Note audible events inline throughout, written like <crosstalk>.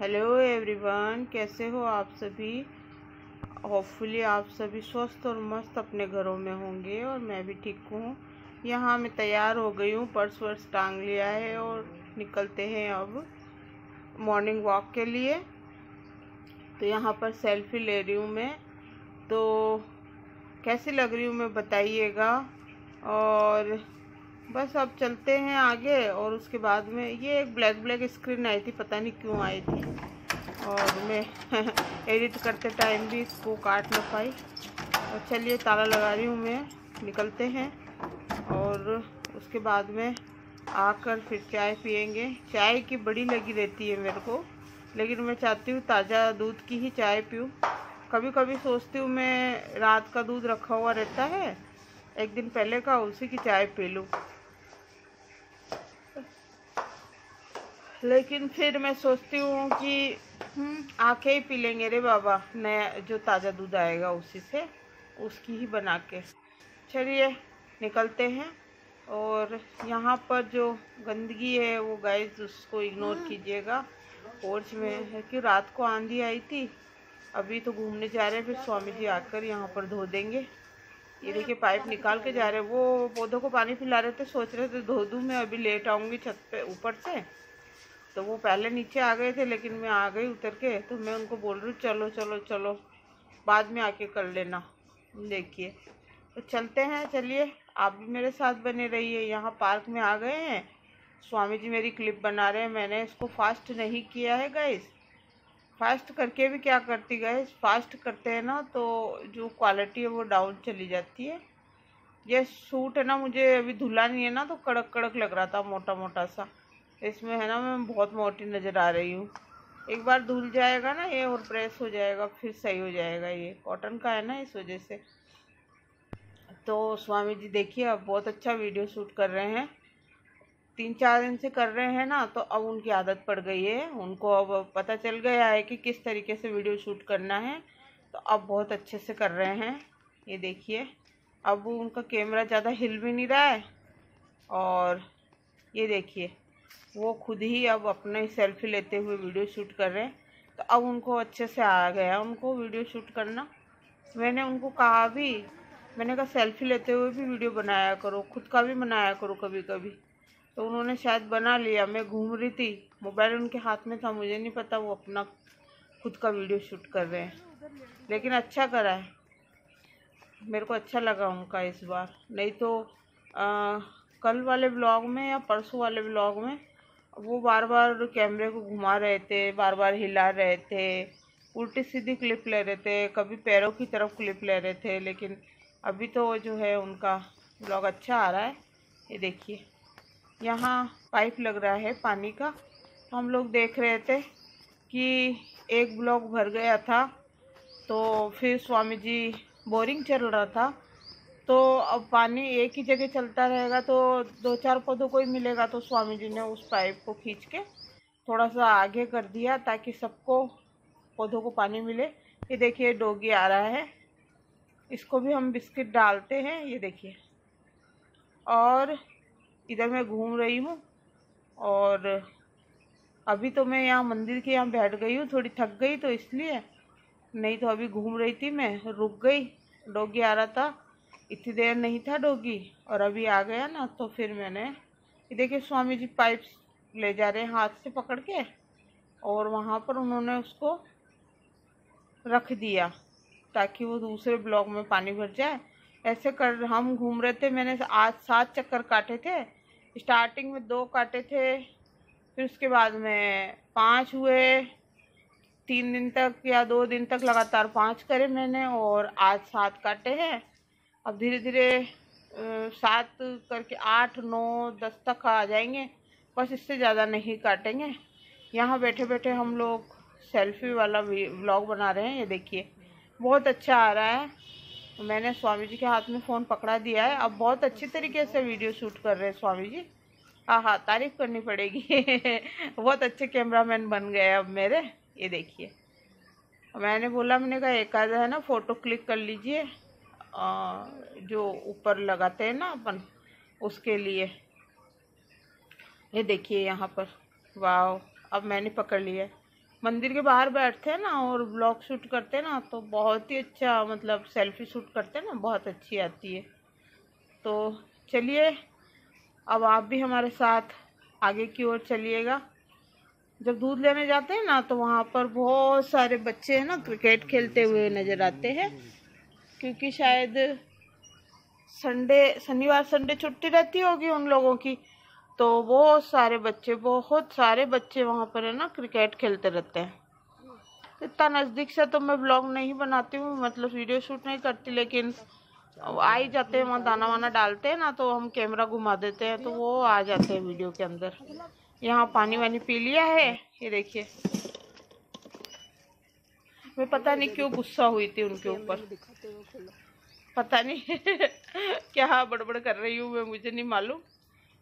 Hello everyone कैसे हो आप सभी होपफुली आप सभी स्वस्थ और मस्त अपने घरों में होंगे और मैं भी ठीक हूँ यहाँ मैं तैयार हो गई हूँ पर्स वर्स टांग लिया है और निकलते हैं अब मॉर्निंग वॉक के लिए तो यहाँ पर सेल्फी ले रही हूँ मैं तो कैसी लग रही हूँ मैं बताइएगा और बस अब चलते हैं आगे और उसके बाद में ये एक ब्लैक ब्लैक स्क्रीन आई थी पता नहीं क्यों आई थी और मैं एडिट <laughs> करते टाइम भी इसको काट ना पाई और तो चलिए ताला लगा रही हूँ मैं निकलते हैं और उसके बाद में आकर फिर चाय पियेंगे चाय की बड़ी लगी रहती है मेरे को लेकिन मैं चाहती हूँ ताज़ा दूध की ही चाय पीऊँ कभी कभी सोचती हूँ मैं रात का दूध रखा हुआ रहता है एक दिन पहले का उसी की चाय पी लूँ लेकिन फिर मैं सोचती हूँ कि हम्म, आके ही पी लेंगे रे बाबा नया जो ताज़ा दूध आएगा उसी से उसकी ही बना के चलिए निकलते हैं और यहाँ पर जो गंदगी है वो गैस उसको इग्नोर हम्म। कीजिएगा पोर्च में है कि रात को आंधी आई थी अभी तो घूमने जा रहे हैं फिर स्वामी जी आकर यहाँ पर धो देंगे ये देखिए पाइप निकाल के जा रहे हैं वो पौधों को पानी पिला रहे थे सोच रहे थे धो दूँ मैं अभी लेट आऊँगी छत पे ऊपर से तो वो पहले नीचे आ गए थे लेकिन मैं आ गई उतर के तो मैं उनको बोल रही हूँ चलो चलो चलो बाद में आके कर लेना देखिए तो चलते हैं चलिए आप भी मेरे साथ बने रहिए यहाँ पार्क में आ गए हैं स्वामी जी मेरी क्लिप बना रहे हैं मैंने इसको फास्ट नहीं किया है गैस फास्ट करके भी क्या करती गैस फास्ट करते हैं ना तो जो क्वालिटी है वो डाउन चली जाती है ये सूट है ना मुझे अभी धुला नहीं है ना तो कड़क कड़क लग रहा था मोटा मोटा सा इसमें है ना मैं बहुत मोटी नज़र आ रही हूँ एक बार धुल जाएगा ना ये और प्रेस हो जाएगा फिर सही हो जाएगा ये कॉटन का है ना इस वजह से तो स्वामी जी देखिए अब बहुत अच्छा वीडियो शूट कर रहे हैं तीन चार दिन से कर रहे हैं ना तो अब उनकी आदत पड़ गई है उनको अब पता चल गया है कि किस तरीके से वीडियो शूट करना है तो अब बहुत अच्छे से कर रहे हैं ये देखिए अब उनका कैमरा ज़्यादा हिल भी नहीं रहा है और ये देखिए वो खुद ही अब अपने सेल्फी लेते हुए वीडियो शूट कर रहे हैं तो अब उनको अच्छे से आ गया उनको वीडियो शूट करना मैंने उनको कहा भी मैंने कहा सेल्फी लेते हुए भी वीडियो बनाया करो खुद का भी बनाया करो कभी कभी तो उन्होंने शायद बना लिया मैं घूम रही थी मोबाइल उनके हाथ में था मुझे नहीं पता वो अपना खुद का वीडियो शूट कर रहे हैं लेकिन अच्छा करा है मेरे को अच्छा लगा उनका इस बार नहीं तो आ, कल वाले ब्लॉग में या परसों वाले ब्लॉग में वो बार बार कैमरे को घुमा रहे थे बार बार हिला रहे थे उल्टी सीधी क्लिप ले रहे थे कभी पैरों की तरफ क्लिप ले रहे थे लेकिन अभी तो जो है उनका ब्लॉग अच्छा आ रहा है ये देखिए यहाँ पाइप लग रहा है पानी का तो हम लोग देख रहे थे कि एक ब्लॉक भर गया था तो फिर स्वामी जी बोरिंग चल रहा था तो अब पानी एक ही जगह चलता रहेगा तो दो चार पौधों को ही मिलेगा तो स्वामी जी ने उस पाइप को खींच के थोड़ा सा आगे कर दिया ताकि सबको पौधों को पानी मिले ये देखिए डोगी आ रहा है इसको भी हम बिस्किट डालते हैं ये देखिए और इधर मैं घूम रही हूँ और अभी तो मैं यहाँ मंदिर के यहाँ बैठ गई हूँ थोड़ी थक गई तो इसलिए नहीं तो अभी घूम रही थी मैं रुक गई डोगी आ रहा था इतनी देर नहीं था डोगी और अभी आ गया ना तो फिर मैंने ये देखिए स्वामी जी पाइप ले जा रहे हैं हाथ से पकड़ के और वहाँ पर उन्होंने उसको रख दिया ताकि वो दूसरे ब्लॉक में पानी भर जाए ऐसे कर हम घूम रहे थे मैंने आज सात चक्कर काटे थे स्टार्टिंग में दो काटे थे फिर उसके बाद में पाँच हुए तीन दिन तक या दो दिन तक लगातार पाँच करे मैंने और आज सात काटे हैं अब धीरे धीरे सात करके आठ नौ दस तक आ जाएंगे बस इससे ज़्यादा नहीं काटेंगे यहाँ बैठे बैठे हम लोग सेल्फी वाला व्लॉग बना रहे हैं ये देखिए बहुत अच्छा आ रहा है मैंने स्वामी जी के हाथ में फ़ोन पकड़ा दिया है अब बहुत अच्छी तरीके से वीडियो शूट कर रहे हैं स्वामी जी हाँ हाँ तारीफ़ करनी पड़ेगी <laughs> बहुत अच्छे कैमरामैन बन गए अब मेरे ये देखिए मैंने बोला मैंने कहा एक आधा है ना फ़ोटो क्लिक कर लीजिए आ, जो ऊपर लगाते हैं ना अपन उसके लिए ये देखिए यहाँ पर वाह अब मैंने पकड़ लिया मंदिर के बाहर बैठते हैं ना और ब्लॉग शूट करते हैं ना तो बहुत ही अच्छा मतलब सेल्फी शूट करते हैं ना बहुत अच्छी आती है तो चलिए अब आप भी हमारे साथ आगे की ओर चलिएगा जब दूध लेने जाते हैं ना तो वहाँ पर बहुत सारे बच्चे हैं ना क्रिकेट खेलते हुए नज़र आते हैं क्योंकि शायद संडे शनिवार संडे छुट्टी रहती होगी उन लोगों की तो वो सारे बच्चे बहुत सारे बच्चे वहाँ पर है ना क्रिकेट खेलते रहते हैं इतना नज़दीक से तो मैं ब्लॉग नहीं बनाती हूँ मतलब वीडियो शूट नहीं करती लेकिन आ ही जाते हैं वहाँ दाना वाना डालते हैं ना तो हम कैमरा घुमा देते हैं तो वो आ जाते हैं वीडियो के अंदर यहाँ पानी वानी पी लिया है ये देखिए मैं पता नहीं क्यों गुस्सा हुई थी उनके ऊपर पता नहीं <laughs> क्या बड़बड़ कर रही हूँ मैं मुझे नहीं मालूम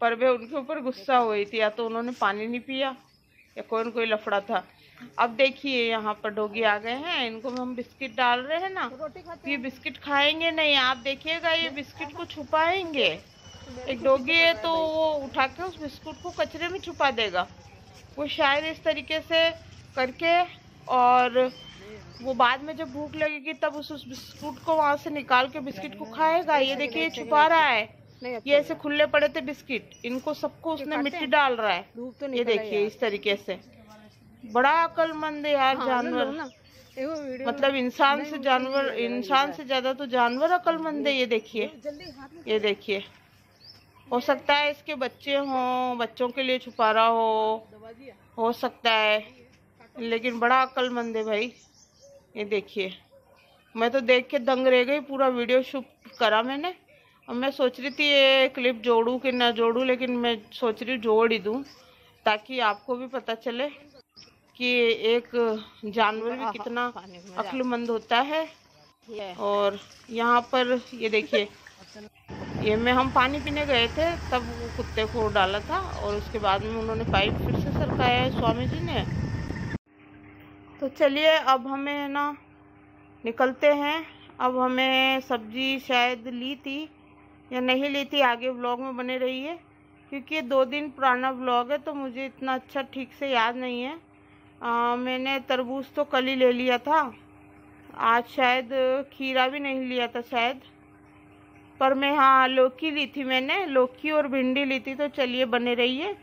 पर वे उनके ऊपर गुस्सा हुई थी या तो उन्होंने पानी नहीं पिया या कोई ना कोई लफड़ा था अब देखिए यहाँ पर डोगी आ गए हैं इनको हम बिस्किट डाल रहे हैं ना तो ये बिस्किट खाएंगे नहीं आप देखिएगा ये बिस्किट को छुपाएंगे एक डोगी है तो वो उठा के उस बिस्कुट को कचरे में छुपा देगा वो शायद इस तरीके से करके और वो बाद में जब भूख लगेगी तब उस उस बिस्कुट को वहाँ से निकाल के बिस्किट को खाएगा ये देखिए ये छुपा रहा है अच्छा ये ऐसे खुले पड़े थे बिस्किट इनको सबको उसने मिट्टी डाल रहा है तो ये देखिए इस तरीके से बड़ा अकलमंद है यार हाँ, जानवर मतलब इंसान से जानवर इंसान से ज्यादा तो जानवर अकलमंद है ये देखिए ये देखिए हो सकता है इसके बच्चे हों बच्चों के लिए छुपा रहा हो हो सकता है लेकिन बड़ा अक्लमंद है भाई ये देखिए मैं तो देख के दंग रह गई पूरा वीडियो शूट करा मैंने और मैं सोच रही थी ये क्लिप जोड़ू कि ना जोड़ू लेकिन मैं सोच रही जोड़ ही दूँ ताकि आपको भी पता चले कि एक जानवर भी कितना अक्लमंद होता है और यहाँ पर ये देखिए ये में हम पानी पीने गए थे तब कुत्ते को डाला था और उसके बाद में उन्होंने पाइप फिर से सरकाया है स्वामी जी ने तो चलिए अब हमें ना निकलते हैं अब हमें सब्जी शायद ली थी या नहीं ली थी आगे व्लॉग में बने रहिए क्योंकि दो दिन पुराना व्लॉग है तो मुझे इतना अच्छा ठीक से याद नहीं है आ, मैंने तरबूज तो कल ही ले लिया था आज शायद खीरा भी नहीं लिया था शायद पर मैं हाँ लौकी ली थी मैंने लौकी और भिंडी ली थी तो चलिए बने रहिए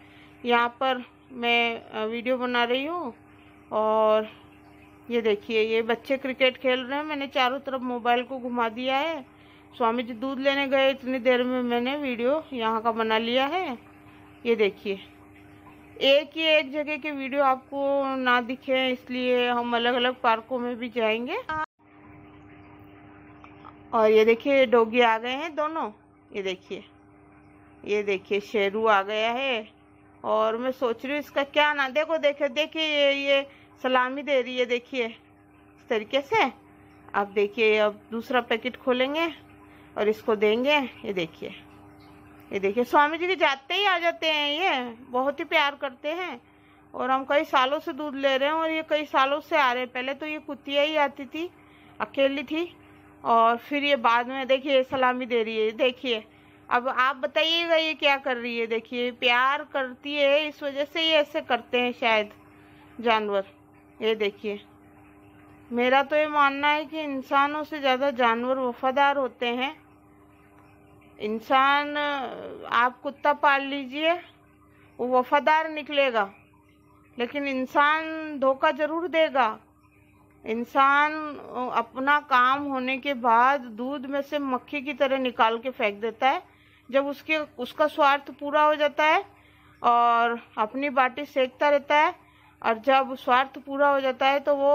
यहाँ पर मैं वीडियो बना रही हूँ और ये देखिए ये बच्चे क्रिकेट खेल रहे हैं मैंने चारों तरफ मोबाइल को घुमा दिया है स्वामी जी दूध लेने गए इतनी देर में मैंने वीडियो यहाँ का बना लिया है ये देखिए एक ही एक जगह के वीडियो आपको ना दिखे इसलिए हम अलग अलग पार्कों में भी जाएंगे और ये देखिए डोगी आ गए हैं दोनों ये देखिए ये देखिए शेरू आ गया है और मैं सोच रही हूँ इसका क्या ना देखो देखे देखिए ये ये सलामी दे रही है देखिए इस तरीके से अब देखिए अब दूसरा पैकेट खोलेंगे और इसको देंगे ये देखिए ये देखिए स्वामी जी के जाते ही आ जाते हैं ये बहुत ही प्यार करते हैं और हम कई सालों से दूध ले रहे हैं और ये कई सालों से आ रहे हैं पहले तो ये कुतिया ही आती थी अकेली थी और फिर ये बाद में देखिए सलामी दे रही है देखिए अब आप बताइएगा ये क्या कर रही है देखिए प्यार करती है इस वजह से ये ऐसे करते हैं शायद जानवर ये देखिए मेरा तो ये मानना है कि इंसानों से ज़्यादा जानवर वफादार होते हैं इंसान आप कुत्ता पाल लीजिए वो वफादार निकलेगा लेकिन इंसान धोखा ज़रूर देगा इंसान अपना काम होने के बाद दूध में से मक्खी की तरह निकाल के फेंक देता है जब उसके उसका स्वार्थ पूरा हो जाता है और अपनी बाटी सेकता रहता है और जब स्वार्थ पूरा हो जाता है तो वो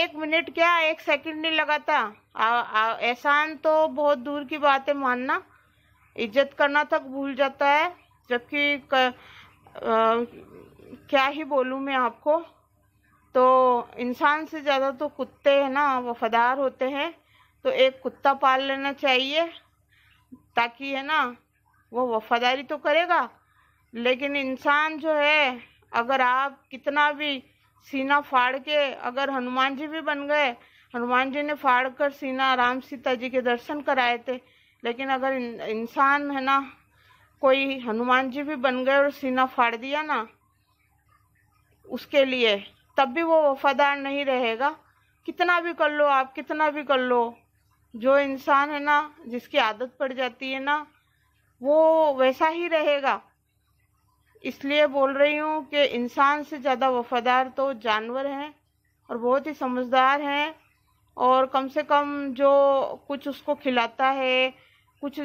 एक मिनट क्या एक सेकंड नहीं लगाता एहसान तो बहुत दूर की बात है मानना इज्जत करना तक भूल जाता है जबकि क्या ही बोलूँ मैं आपको तो इंसान से ज़्यादा तो कुत्ते हैं ना वफादार होते हैं तो एक कुत्ता पाल लेना चाहिए ताकि है ना वो वफादारी तो करेगा लेकिन इंसान जो है अगर आप कितना भी सीना फाड़ के अगर हनुमान जी भी बन गए हनुमान जी ने फाड़ कर सीना राम सीता जी के दर्शन कराए थे लेकिन अगर इंसान है ना कोई हनुमान जी भी बन गए और सीना फाड़ दिया ना उसके लिए तब भी वो वफादार नहीं रहेगा कितना भी कर लो आप कितना भी कर लो जो इंसान है ना जिसकी आदत पड़ जाती है ना वो वैसा ही रहेगा इसलिए बोल रही हूँ कि इंसान से ज़्यादा वफ़ादार तो जानवर हैं और बहुत ही समझदार हैं और कम से कम जो कुछ उसको खिलाता है कुछ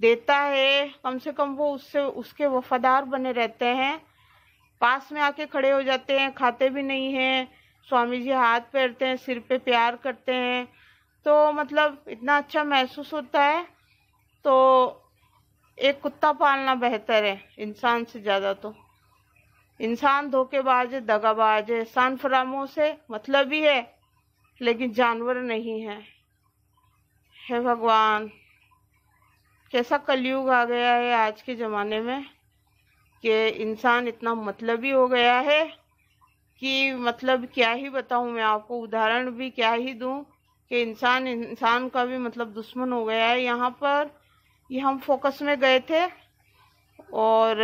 देता है कम से कम वो उससे उसके वफ़ादार बने रहते हैं पास में आके खड़े हो जाते हैं खाते भी नहीं हैं स्वामी जी हाथ पैरते हैं सिर पे प्यार करते हैं तो मतलब इतना अच्छा महसूस होता है तो एक कुत्ता पालना बेहतर है इंसान से ज़्यादा तो इंसान धोखेबाज है दगाबाज है सान फरामों से मतलब ही है लेकिन जानवर नहीं है हे भगवान कैसा कलयुग आ गया है आज के ज़माने में कि इंसान इतना मतलबी हो गया है कि मतलब क्या ही बताऊं मैं आपको उदाहरण भी क्या ही दूं कि इंसान इंसान का भी मतलब दुश्मन हो गया है यहाँ पर ये हम फोकस में गए थे और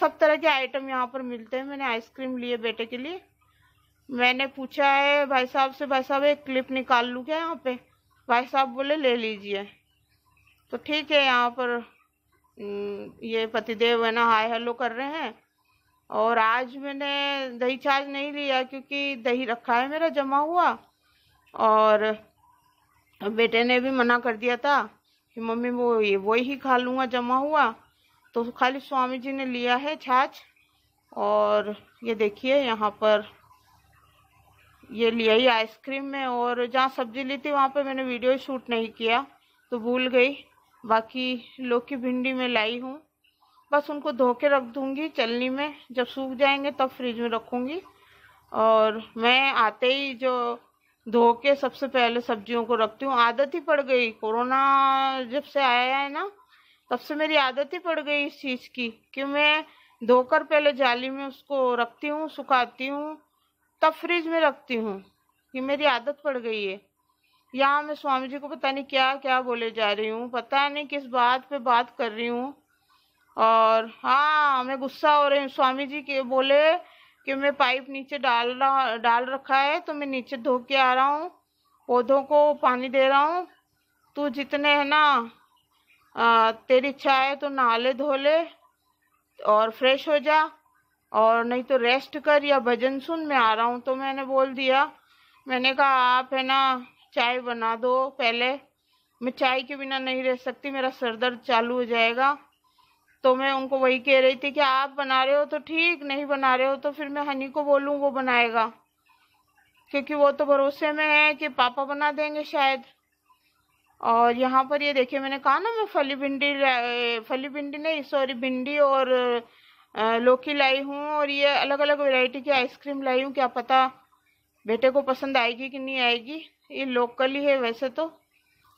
सब तरह के आइटम यहाँ पर मिलते हैं मैंने आइसक्रीम लिए बेटे के लिए मैंने पूछा है भाई साहब से भाई साहब एक क्लिप निकाल लूँ क्या यहाँ पे भाई साहब बोले ले लीजिए तो ठीक है यहाँ पर हम्म, ये पतिदेव है ना हाय हेलो कर रहे हैं और आज मैंने दही छाछ नहीं लिया क्योंकि दही रखा है मेरा जमा हुआ और बेटे ने भी मना कर दिया था कि मम्मी वो ये वो ही खा लूँगा जमा हुआ तो खाली स्वामी जी ने लिया है छाछ और ये देखिए यहाँ पर ये लिया ही आइसक्रीम में और जहाँ सब्जी ली थी वहाँ पे मैंने वीडियो शूट नहीं किया तो भूल गई बाकी लौकी भिंडी में लाई हूँ बस उनको धो के रख दूँगी चलनी में जब सूख जाएंगे तब फ्रिज में रखूँगी और मैं आते ही जो धो के सबसे पहले सब्जियों को रखती हूँ आदत ही पड़ गई कोरोना जब से आया है ना तब से मेरी आदत ही पड़ गई इस चीज़ की कि मैं धोकर पहले जाली में उसको रखती हूँ सुखाती हूँ तब फ्रिज में रखती हूँ कि मेरी आदत पड़ गई है यहाँ मैं स्वामी जी को पता नहीं क्या क्या बोले जा रही हूँ पता नहीं किस बात पे बात कर रही हूँ और हाँ मैं गुस्सा हो रही हूँ स्वामी जी के बोले कि मैं पाइप नीचे डाल रहा डाल रखा है तो मैं नीचे धो के आ रहा हूँ पौधों को पानी दे रहा हूँ तू जितने है ना आ, तेरी इच्छा है तो नहा ले धो ले और फ्रेश हो जा और नहीं तो रेस्ट कर या भजन सुन मैं आ रहा हूँ तो मैंने बोल दिया मैंने कहा आप है ना चाय बना दो पहले मैं चाय के बिना नहीं रह सकती मेरा सर दर्द चालू हो जाएगा तो मैं उनको वही कह रही थी कि आप बना रहे हो तो ठीक नहीं बना रहे हो तो फिर मैं हनी को बोलूँ वो बनाएगा क्योंकि वो तो भरोसे में है कि पापा बना देंगे शायद और यहाँ पर ये देखिए मैंने कहा ना मैं फली भिंडी फली भिंडी नहीं सॉरी भिंडी और लौकी लाई हूँ और ये अलग अलग वैरायटी की आइसक्रीम लाई हूँ क्या पता बेटे को पसंद आएगी कि नहीं आएगी ये लोकल ही है वैसे तो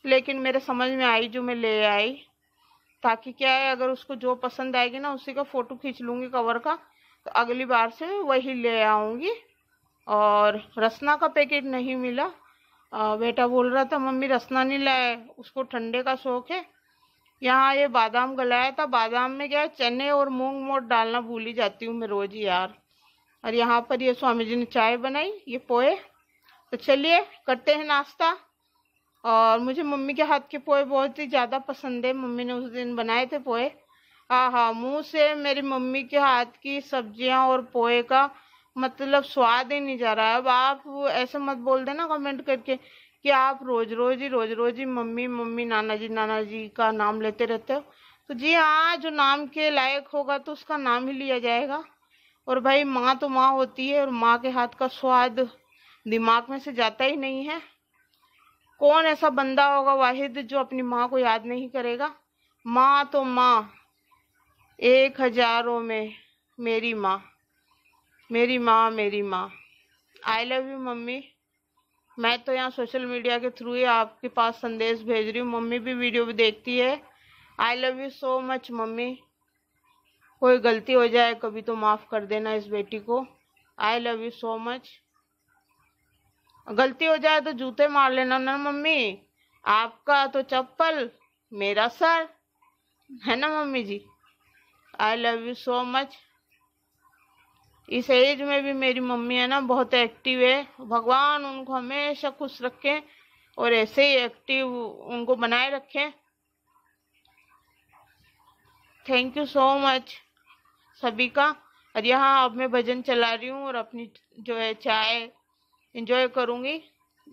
लेकिन मेरे समझ में आई जो मैं ले आई ताकि क्या है अगर उसको जो पसंद आएगी ना उसी का फ़ोटो खींच लूँगी कवर का तो अगली बार से वही ले आऊँगी और रसना का पैकेट नहीं मिला आ, बेटा बोल रहा था मम्मी रसना नहीं लाए उसको ठंडे का शौक है यहाँ ये बादाम गलाया था बादाम में क्या है चने और मूंग मोट डालना भूल ही जाती हूँ मैं रोज़ यार और यहाँ पर ये स्वामी जी ने चाय बनाई ये पोए तो चलिए करते हैं नाश्ता और मुझे मम्मी के हाथ के पोए बहुत ही ज़्यादा पसंद है मम्मी ने उस दिन बनाए थे पोए हाँ हाँ मुँह से मेरी मम्मी के हाथ की सब्जियाँ और पोए का मतलब स्वाद ही नहीं जा रहा है अब आप ऐसे मत बोल देना कमेंट करके कि आप रोज रोज ही रोज रोज ही मम्मी मम्मी नाना जी नाना जी का नाम लेते रहते हो तो जी हाँ जो नाम के लायक होगा तो उसका नाम ही लिया जाएगा और भाई माँ तो माँ होती है और माँ के हाथ का स्वाद दिमाग में से जाता ही नहीं है कौन ऐसा बंदा होगा वाहिद जो अपनी माँ को याद नहीं करेगा माँ तो माँ एक हजारों में मेरी माँ मेरी माँ मेरी माँ आई लव यू मम्मी मैं तो यहाँ सोशल मीडिया के थ्रू ही आपके पास संदेश भेज रही हूँ मम्मी भी वीडियो भी देखती है I love you so much mummy कोई गलती हो जाए कभी तो माफ़ कर देना इस बेटी को I love you so much गलती हो जाए तो जूते मार लेना ना मम्मी आपका तो चप्पल मेरा सर है ना mummy ji I love you so much इस एज में भी मेरी मम्मी है ना बहुत एक्टिव है भगवान उनको हमेशा खुश रखें और ऐसे ही एक्टिव उनको बनाए रखें थैंक यू सो मच सभी का और यहाँ अब मैं भजन चला रही हूँ और अपनी जो है चाय इंजॉय करूँगी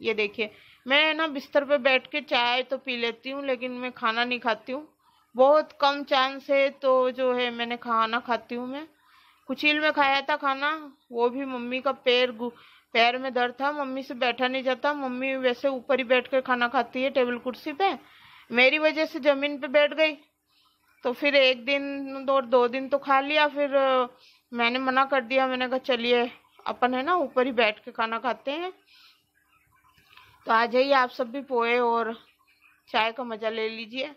ये देखिए मैं ना बिस्तर पे बैठ के चाय तो पी लेती हूँ लेकिन मैं खाना नहीं खाती हूँ बहुत कम चांस है तो जो है मैंने खाना खाती हूँ मैं कुचील में खाया था खाना वो भी मम्मी का पैर पैर में दर्द था मम्मी से बैठा नहीं जाता मम्मी वैसे ऊपर ही बैठ कर खाना खाती है टेबल कुर्सी पे मेरी वजह से ज़मीन पे बैठ गई तो फिर एक दिन और दो दिन तो खा लिया फिर मैंने मना कर दिया मैंने कहा चलिए अपन है ना ऊपर ही बैठ के खाना खाते हैं तो आ जाइए आप सब भी पोए और चाय का मज़ा ले लीजिए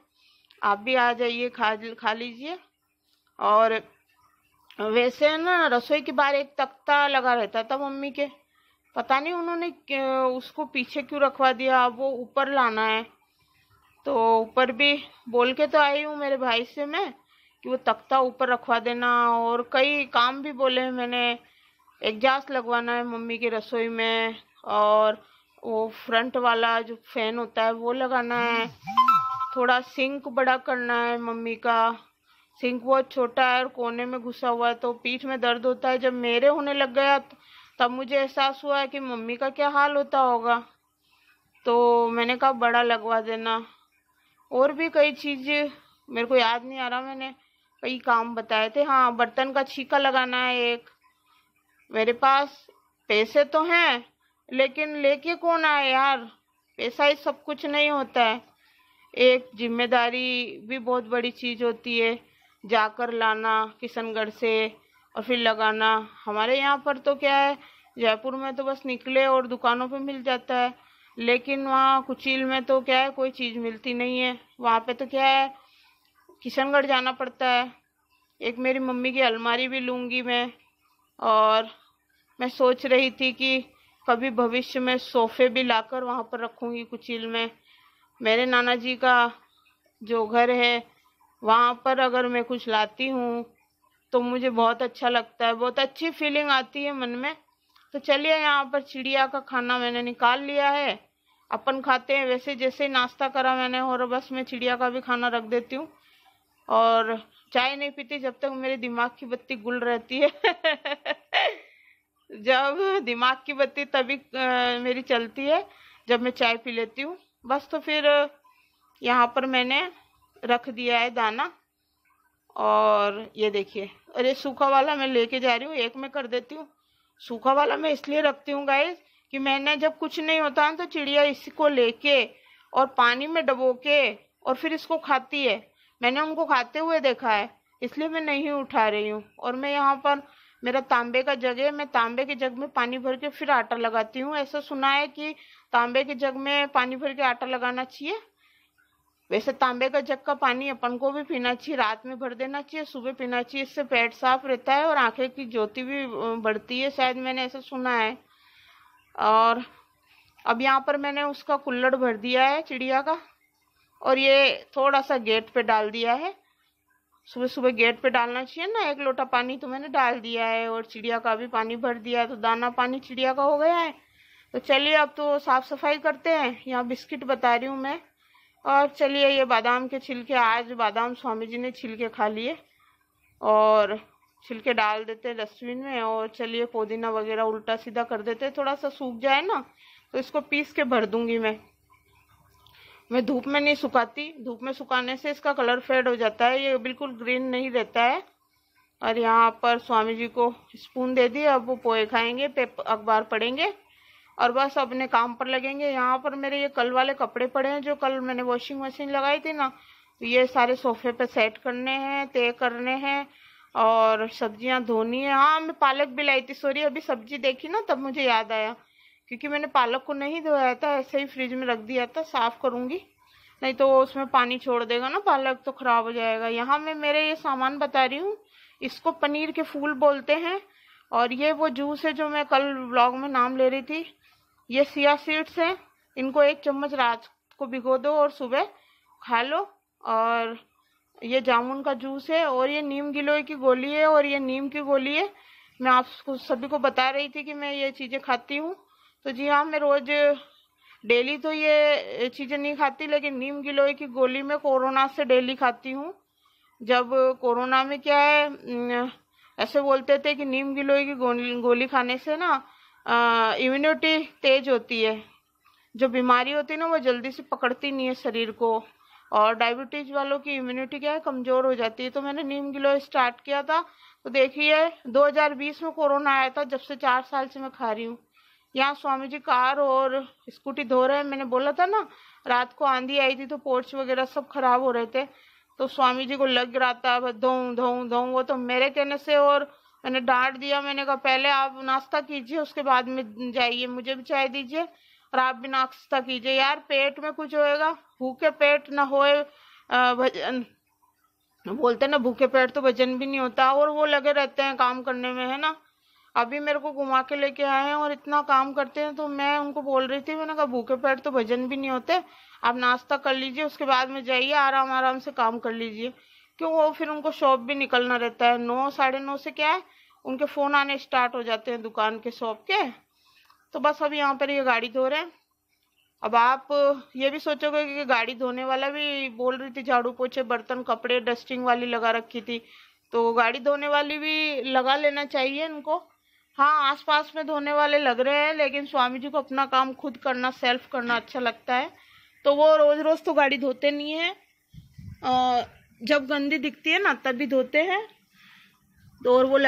आप भी आ जाइए खा खा लीजिए और वैसे है ना रसोई के बाहर एक तख्ता लगा रहता था मम्मी के पता नहीं उन्होंने उसको पीछे क्यों रखवा दिया वो ऊपर लाना है तो ऊपर भी बोल के तो आई हूँ मेरे भाई से मैं कि वो तख्ता ऊपर रखवा देना और कई काम भी बोले हैं मैंने एग्जास्ट लगवाना है मम्मी की रसोई में और वो फ्रंट वाला जो फैन होता है वो लगाना है थोड़ा सिंक बड़ा करना है मम्मी का सिंक बहुत छोटा है और कोने में घुसा हुआ है तो पीठ में दर्द होता है जब मेरे होने लग गया तो, तब मुझे एहसास हुआ है कि मम्मी का क्या हाल होता होगा तो मैंने कहा बड़ा लगवा देना और भी कई चीज़ मेरे को याद नहीं आ रहा मैंने कई काम बताए थे हाँ बर्तन का छीका लगाना है एक मेरे पास पैसे तो हैं लेकिन लेके कौन आए यार पैसा ही सब कुछ नहीं होता है एक जिम्मेदारी भी बहुत बड़ी चीज़ होती है जाकर लाना किशनगढ़ से और फिर लगाना हमारे यहाँ पर तो क्या है जयपुर में तो बस निकले और दुकानों पे मिल जाता है लेकिन वहाँ कुचील में तो क्या है कोई चीज़ मिलती नहीं है वहाँ पे तो क्या है किशनगढ़ जाना पड़ता है एक मेरी मम्मी की अलमारी भी लूँगी मैं और मैं सोच रही थी कि कभी भविष्य में सोफ़े भी लाकर वहाँ पर रखूँगी कुचील में मेरे नाना जी का जो घर है वहाँ पर अगर मैं कुछ लाती हूँ तो मुझे बहुत अच्छा लगता है बहुत अच्छी फीलिंग आती है मन में तो चलिए यहाँ पर चिड़िया का खाना मैंने निकाल लिया है अपन खाते हैं वैसे जैसे नाश्ता करा मैंने और बस मैं चिड़िया का भी खाना रख देती हूँ और चाय नहीं पीती जब तक मेरे दिमाग की बत्ती गुल रहती है <laughs> जब दिमाग की बत्ती तभी मेरी चलती है जब मैं चाय पी लेती हूँ बस तो फिर यहाँ पर मैंने रख दिया है दाना और ये देखिए अरे सूखा वाला मैं लेके जा रही हूँ एक में कर देती हूँ सूखा वाला मैं इसलिए रखती हूँ गाय कि मैंने जब कुछ नहीं होता तो चिड़िया इसको लेके और पानी में डबो के और फिर इसको खाती है मैंने उनको खाते हुए देखा है इसलिए मैं नहीं उठा रही हूँ और मैं यहाँ पर मेरा तांबे का जग है मैं तांबे के जग में पानी भर के फिर आटा लगाती हूँ ऐसा सुना है कि तांबे के जग में पानी भर के आटा लगाना चाहिए वैसे तांबे का जग का पानी अपन को भी पीना चाहिए रात में भर देना चाहिए सुबह पीना चाहिए इससे पेट साफ रहता है और आंखें की ज्योति भी बढ़ती है शायद मैंने ऐसा सुना है और अब यहाँ पर मैंने उसका कुल्लड़ भर दिया है चिड़िया का और ये थोड़ा सा गेट पे डाल दिया है सुबह सुबह गेट पे डालना चाहिए ना एक लोटा पानी तो मैंने डाल दिया है और चिड़िया का भी पानी भर दिया है तो दाना पानी चिड़िया का हो गया है तो चलिए अब तो साफ़ सफाई करते हैं यहाँ बिस्किट बता रही हूँ मैं और चलिए ये बादाम के छिलके आज बादाम स्वामी जी ने छिलके खा लिए और छिलके डाल देते डस्टबिन में और चलिए पुदीना वगैरह उल्टा सीधा कर देते थोड़ा सा सूख जाए ना तो इसको पीस के भर दूंगी मैं मैं धूप में नहीं सुखाती धूप में सुखाने से इसका कलर फेड हो जाता है ये बिल्कुल ग्रीन नहीं रहता है और यहाँ पर स्वामी जी को स्पून दे दिए अब वो पोए खाएंगे पेपर अखबार पढ़ेंगे और बस अपने काम पर लगेंगे यहाँ पर मेरे ये कल वाले कपड़े पड़े हैं जो कल मैंने वॉशिंग मशीन लगाई थी ना तो ये सारे सोफे पे सेट करने हैं तय करने हैं और सब्जियाँ धोनी है हाँ मैं पालक भी लाई थी सॉरी अभी सब्जी देखी ना तब मुझे याद आया क्योंकि मैंने पालक को नहीं धोया था ऐसे ही फ्रिज में रख दिया था साफ़ करूंगी नहीं तो वो उसमें पानी छोड़ देगा ना पालक तो ख़राब हो जाएगा यहाँ मैं मेरे ये सामान बता रही हूँ इसको पनीर के फूल बोलते हैं और ये वो जूस है जो मैं कल व्लॉग में नाम ले रही थी ये सिया सीड्स हैं इनको एक चम्मच रात को भिगो दो और सुबह खा लो और ये जामुन का जूस है और ये नीम गिलोय की गोली है और ये नीम की गोली है मैं आप सभी को बता रही थी कि मैं ये चीज़ें खाती हूँ तो जी हाँ मैं रोज़ डेली तो ये चीज़ें नहीं खाती लेकिन नीम गिलोय की गोली मैं कोरोना से डेली खाती हूँ जब कोरोना में क्या है ऐसे बोलते थे कि नीम गिलोय की गोली खाने से ना इम्यूनिटी तेज होती है जो बीमारी होती है ना वो जल्दी से पकड़ती नहीं है शरीर को और डायबिटीज वालों की इम्यूनिटी क्या है कमज़ोर हो जाती है तो मैंने नीम गिलोय स्टार्ट किया था तो देखिए 2020 में कोरोना आया था जब से चार साल से मैं खा रही हूँ यहाँ स्वामी जी कार और स्कूटी धो रहे हैं मैंने बोला था ना रात को आंधी आई थी तो पोर्च वगैरह सब खराब हो रहे थे तो स्वामी जी को लग रहा था धो धो धो वो तो मेरे कहने से और मैंने डांट दिया मैंने कहा पहले आप नाश्ता कीजिए उसके बाद में जाइए मुझे भी चाय दीजिए और आप भी नाश्ता कीजिए यार पेट में कुछ होएगा भूखे पेट ना होए भजन बोलते ना भूखे पेट तो भजन भी नहीं होता और वो लगे रहते हैं काम करने में है ना अभी मेरे को घुमा के लेके आए हैं और इतना काम करते हैं तो मैं उनको बोल रही थी मैंने कहा भूखे पेट तो भजन भी नहीं होते आप नाश्ता कर लीजिए उसके बाद में जाइए आराम आराम से काम कर लीजिए क्यों वो फिर उनको शॉप भी निकलना रहता है नौ साढ़े नौ से क्या है उनके फ़ोन आने स्टार्ट हो जाते हैं दुकान के शॉप के तो बस अब यहाँ पर ये गाड़ी धो रहे हैं अब आप ये भी सोचोगे कि गाड़ी धोने वाला भी बोल रही थी झाड़ू पोछे बर्तन कपड़े डस्टिंग वाली लगा रखी थी तो गाड़ी धोने वाली भी लगा लेना चाहिए इनको हाँ आसपास में धोने वाले लग रहे हैं लेकिन स्वामी जी को अपना काम खुद करना सेल्फ करना अच्छा लगता है तो वो रोज़ रोज़ तो गाड़ी धोते नहीं है जब गंदी दिखती है ना तभी धोते हैं तो और वो